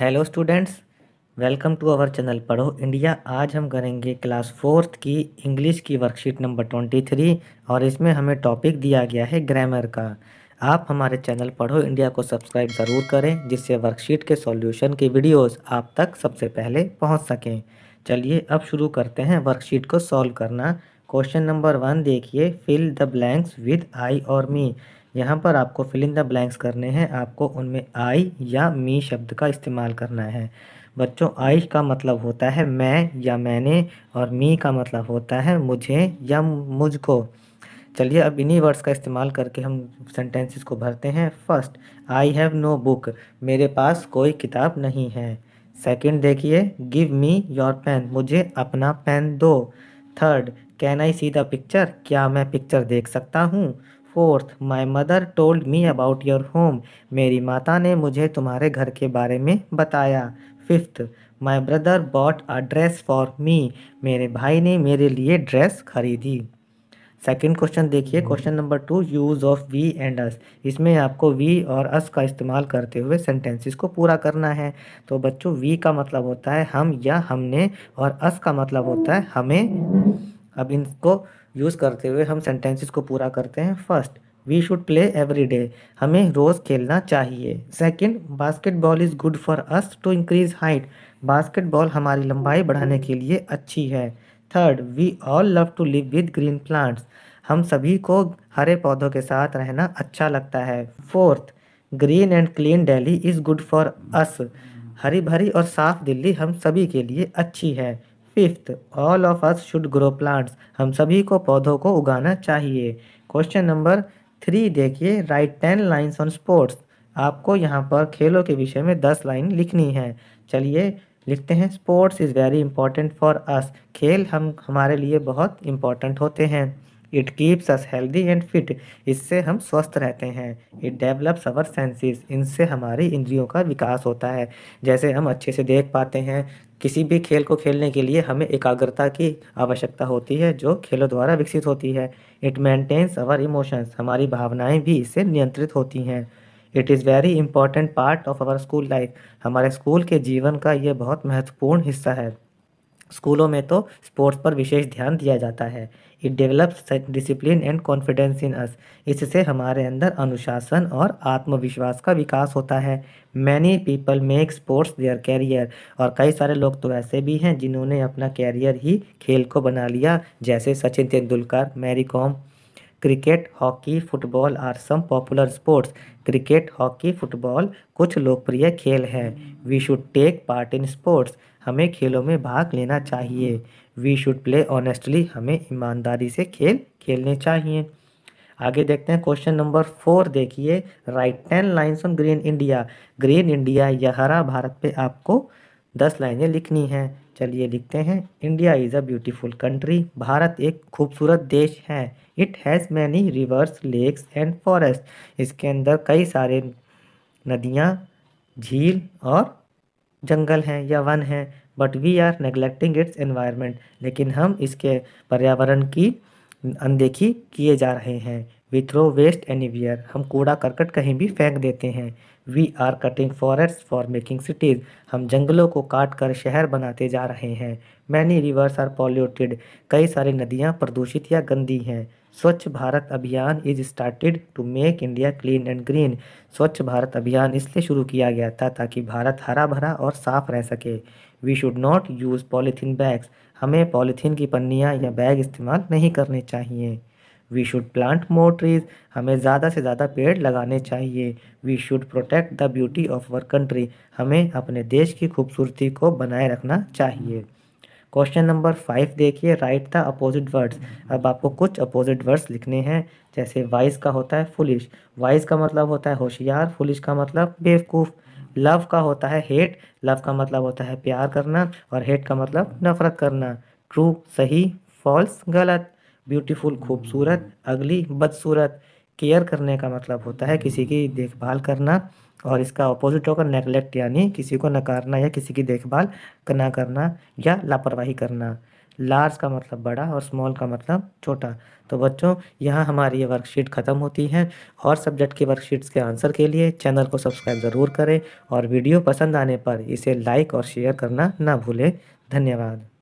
hello students welcome to our channel Padho India आज हम करेंगे क्लास फोर्थ की इंग्लिश की वर्कशीट नंबर ट्वेंटी थ्री और इसमें हमें टॉपिक दिया गया है ग्रामर का आप हमारे चैनल पढ़ो इंडिया को सब्सक्राइब ज़रूर करें जिससे वर्कशीट के सॉल्यूशन की वीडियोस आप तक सबसे पहले पहुंच सकें चलिए अब शुरू करते हैं वर्कशीट को सॉल्व करना क्वेश्चन नंबर वन देखिए fill the blanks with I और मी यहाँ पर आपको फिल इन द ब्लैंक्स करने हैं आपको उनमें आई या मी शब्द का इस्तेमाल करना है बच्चों आई का मतलब होता है मैं या मैंने और मी का मतलब होता है मुझे या मुझको चलिए अब इन्हीं वर्ड्स का इस्तेमाल करके हम सेंटेंसेस को भरते हैं first I have no book मेरे पास कोई किताब नहीं है सेकंड देखिए गिव मी योर पेन मुझे अपना पेन दो third can I see the picture क्या मैं पिक्चर देख सकता हूँ fourth my mother told me about your home मेरी माता ने मुझे तुम्हारे घर के बारे में बताया fifth my brother bought a dress for me मेरे भाई ने मेरे लिए ड्रेस खरीदी सेकेंड क्वेश्चन देखिए question number two use of we and us इसमें आपको वी और अस का इस्तेमाल करते हुए सेंटेंसेस को पूरा करना है तो बच्चों वी का मतलब होता है हम या हमने और अस का मतलब होता है हमें अब इनको यूज़ करते हुए हम सेंटेंसेस को पूरा करते हैं first we should play every day हमें रोज़ खेलना चाहिए second basketball is good for us to increase height basketball हमारी लंबाई बढ़ाने के लिए अच्छी है third we all love to live with green plants हम सभी को हरे पौधों के साथ रहना अच्छा लगता है fourth green and clean Delhi is good for us हरी भरी और साफ़ दिल्ली हम सभी के लिए अच्छी है fifth all of us should grow plants हम सभी को पौधों को उगाना चाहिए क्वेश्चन नंबर थ्री देखिए write ten lines on sports आपको यहाँ पर खेलों के विषय में दस लाइन लिखनी है चलिए लिखते हैं sports is very important for us खेल हम हमारे लिए बहुत इंपॉर्टेंट होते हैं it keeps us healthy and fit इससे हम स्वस्थ रहते हैं इट डेवलप्स अवर सेंसेस इनसे हमारी इंद्रियों का विकास होता है जैसे हम अच्छे से देख पाते हैं किसी भी खेल को खेलने के लिए हमें एकाग्रता की आवश्यकता होती है जो खेलों द्वारा विकसित होती है इट मेंटेन्स अवर इमोशंस हमारी भावनाएं भी इससे नियंत्रित होती हैं it is very important part of our school life हमारे स्कूल के जीवन का ये बहुत महत्वपूर्ण हिस्सा है स्कूलों में तो स्पोर्ट्स पर विशेष ध्यान दिया जाता है it develops discipline and confidence in us इससे हमारे अंदर अनुशासन और आत्मविश्वास का विकास होता है many people make sports their career और कई सारे लोग तो ऐसे भी हैं जिन्होंने अपना कैरियर ही खेल को बना लिया जैसे Sachin Tendulkar Mary Kom cricket hockey football are some popular sports cricket hockey football कुछ लोकप्रिय खेल हैं we should take part in sports हमें खेलों में भाग लेना चाहिए वी शुड प्ले ऑनेस्टली हमें ईमानदारी से खेल खेलने चाहिए आगे देखते हैं क्वेश्चन नंबर फोर देखिए write ten lines on green India green India या हरा भारत पे आपको दस लाइनें लिखनी हैं चलिए लिखते हैं India is a beautiful country Bharat एक खूबसूरत देश है it has many rivers lakes and forest इसके अंदर कई सारे नदियाँ झील और जंगल हैं या वन हैं but we are neglecting its environment लेकिन हम इसके पर्यावरण की अनदेखी किए जा रहे हैं वी थ्रो वेस्ट वियर हम कूड़ा करकट कहीं भी फेंक देते हैं we are cutting forest for making cities हम जंगलों को काट कर शहर बनाते जा रहे हैं मैनी रिवर्स आर पॉल्यूटेड कई सारी नदियाँ प्रदूषित या गंदी हैं Swachh Bharat Abhiyan is started to make India clean and green Swachh Bharat अभियान इसलिए शुरू किया गया था ताकि भारत हरा भरा और साफ रह सके we should not use polythene bags हमें पॉलीथीन की पन्नियाँ या बैग इस्तेमाल नहीं करने चाहिए we should plant more trees हमें ज़्यादा से ज़्यादा पेड़ लगाने चाहिए we should protect the beauty of our country हमें अपने देश की खूबसूरती को बनाए रखना चाहिए क्वेश्चन नंबर फाइव देखिए राइट द अपोजिट वर्ड्स अब आपको कुछ अपोजिट वर्ड्स लिखने हैं जैसे वाइज का होता है फुलिश वाइज का मतलब होता है होशियार फुलिश का मतलब बेवकूफ़ लव का होता है हेट लव का मतलब होता है प्यार करना और हेट का मतलब नफरत करना ट्रू सही फॉल्स गलत ब्यूटीफुल खूबसूरत अगली बदसूरत केयर करने का मतलब होता है किसी की देखभाल करना और इसका अपोजिट होकर नेगलेक्ट यानी किसी को नकारना या किसी की देखभाल ना करना या लापरवाही करना लार्ज का मतलब बड़ा और स्मॉल का मतलब छोटा तो बच्चों यहाँ हमारी ये वर्कशीट ख़त्म होती है और सब्जेक्ट की वर्कशीट्स के आंसर के लिए चैनल को सब्सक्राइब ज़रूर करें और वीडियो पसंद आने पर इसे लाइक और शेयर करना ना भूलें धन्यवाद